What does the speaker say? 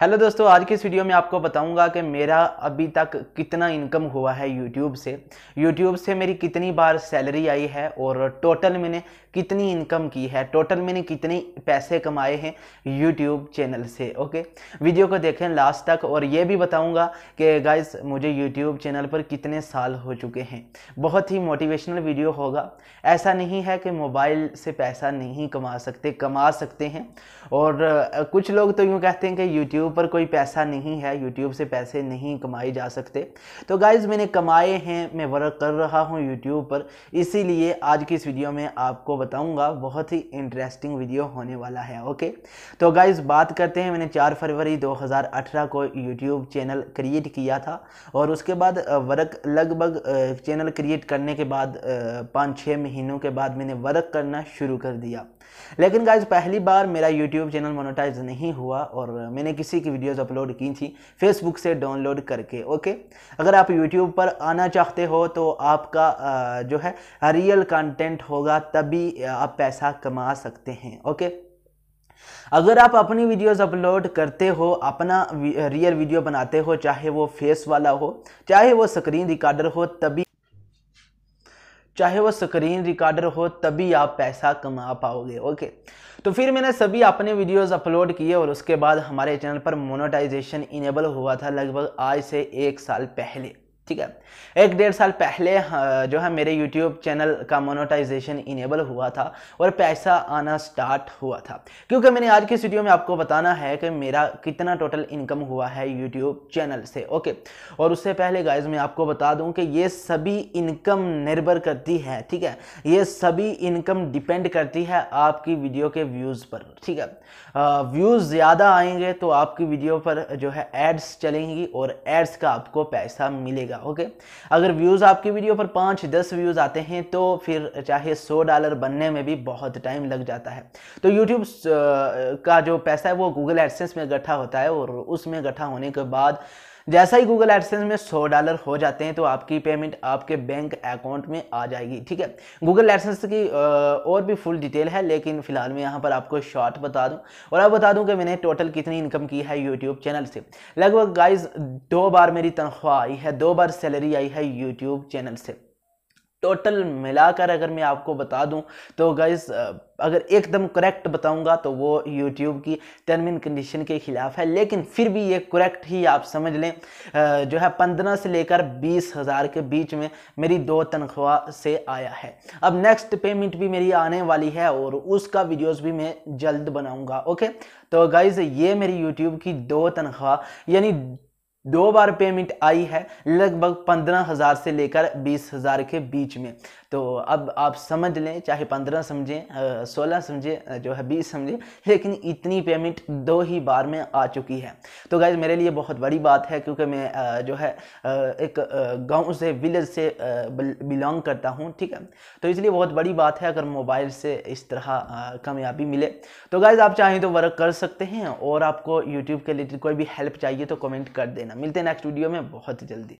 hello दोस्तों आज की इस वीडियो में आपको बताऊंगा कि मेरा अभी तक कितना इनकम हुआ है यूट्यूब से यूट्यूब से मेरी कितनी बार सैलरी आई है और टोटल मैंने कितनी इनकम की है टोटल मैंने कितने पैसे कमाए हैं यूट्यूब चैनल से ओके वीडियो को देखें लास्ट तक और ये भी बताऊंगा कि गाइस मुझे यूट्यूब चैनल पर कितने साल हो चुके हैं बहुत ही मोटिवेशनल वीडियो होगा ऐसा नहीं है कि मोबाइल से पैसा नहीं कमा सकते कमा सकते हैं और कुछ लोग तो यूँ कहते हैं कि यूट्यूब ऊपर कोई पैसा नहीं है यूट्यूब से पैसे नहीं कमाए जा सकते तो गाइज़ मैंने कमाए हैं मैं वर्क कर रहा हूँ यूट्यूब पर इसीलिए आज की इस वीडियो में आपको बताऊँगा बहुत ही इंटरेस्टिंग वीडियो होने वाला है ओके तो गाइज़ बात करते हैं मैंने चार फरवरी दो को यूट्यूब चैनल क्रिएट किया था और उसके बाद वर्क लगभग चैनल क्रिएट करने के बाद पाँच छः महीनों के बाद मैंने वर्क करना शुरू कर दिया लेकिन गाइज़ पहली बार मेरा यूट्यूब चैनल मोनोटाइज नहीं हुआ और मैंने किसी अच्छी की वीडियोस अपलोड की थी फेसबुक से डाउनलोड करके ओके अगर आप यूट्यूब पर आना चाहते हो तो आपका जो है रियल कंटेंट होगा तभी आप पैसा कमा सकते हैं ओके अगर आप अपनी वीडियोस अपलोड करते हो अपना रियल वीडियो बनाते हो चाहे वो फेस वाला हो चाहे वो स्क्रीन रिकॉर्डर हो तभी चाहे वो स्क्रीन रिकॉर्डर हो तभी आप पैसा कमा पाओगे ओके तो फिर मैंने सभी अपने वीडियोस अपलोड किए और उसके बाद हमारे चैनल पर मोनेटाइजेशन इनेबल हुआ था लगभग आज से एक साल पहले ठीक है एक डेढ़ साल पहले हाँ, जो है मेरे यूट्यूब चैनल का मोनोटाइजेशन इनेबल हुआ था और पैसा आना स्टार्ट हुआ था क्योंकि मैंने आज की इस वीडियो में आपको बताना है कि मेरा कितना टोटल इनकम हुआ है यूट्यूब चैनल से ओके और उससे पहले गाइज मैं आपको बता दूं कि ये सभी इनकम निर्भर करती है ठीक है ये सभी इनकम डिपेंड करती है आपकी वीडियो के व्यूज़ पर ठीक है व्यूज़ ज़्यादा आएंगे तो आपकी वीडियो पर जो है एड्स चलेंगी और एड्स का आपको पैसा मिलेगा जाएगा ओके अगर व्यूज़ आपकी वीडियो पर पाँच दस व्यूज़ आते हैं तो फिर चाहे सौ डॉलर बनने में भी बहुत टाइम लग जाता है तो यूट्यूब का जो पैसा है वो गूगल एडसेंस में इकट्ठा होता है और उसमें इकट्ठा होने के बाद जैसा ही गूगल एडसेंस में सौ डॉलर हो जाते हैं तो आपकी पेमेंट आपके बैंक अकाउंट में आ जाएगी ठीक है गूगल एडसेंस की और भी फुल डिटेल है लेकिन फिलहाल मैं यहाँ पर आपको शॉर्ट बता दूँ और अब बता दूँ कि मैंने टोटल कितनी इनकम की है यूट्यूब चैनल से लगभग गाइज दो बार मेरी तनख्वाह आई है दो बार सैलरी आई है यूट्यूब चैनल से टोटल मिलाकर अगर मैं आपको बता दूं तो गाइस अगर एकदम करेक्ट बताऊंगा तो वो यूट्यूब की टर्म एंड कंडीशन के खिलाफ है लेकिन फिर भी ये करेक्ट ही आप समझ लें जो है पंद्रह से लेकर बीस हज़ार के बीच में मेरी दो तनख्वाह से आया है अब नेक्स्ट पेमेंट भी मेरी आने वाली है और उसका वीडियोस भी मैं जल्द बनाऊंगा ओके तो गाइज़ ये मेरी यूट्यूब की दो तनख्वाह यानी दो बार पेमेंट आई है लगभग पंद्रह हज़ार से लेकर बीस हज़ार के बीच में तो अब आप समझ लें चाहे पंद्रह समझें सोलह समझें जो है बीस समझें लेकिन इतनी पेमेंट दो ही बार में आ चुकी है तो गैज़ मेरे लिए बहुत बड़ी बात है क्योंकि मैं जो है एक गांव से विलेज से बिलोंग करता हूं ठीक है तो इसलिए बहुत बड़ी बात है अगर मोबाइल से इस तरह कामयाबी मिले तो गैज़ आप चाहें तो वर्क कर सकते हैं और आपको यूट्यूब के रिलेटेड कोई भी हेल्प चाहिए तो कमेंट कर देना मिलते हैं नेक्स्ट वीडियो में बहुत जल्दी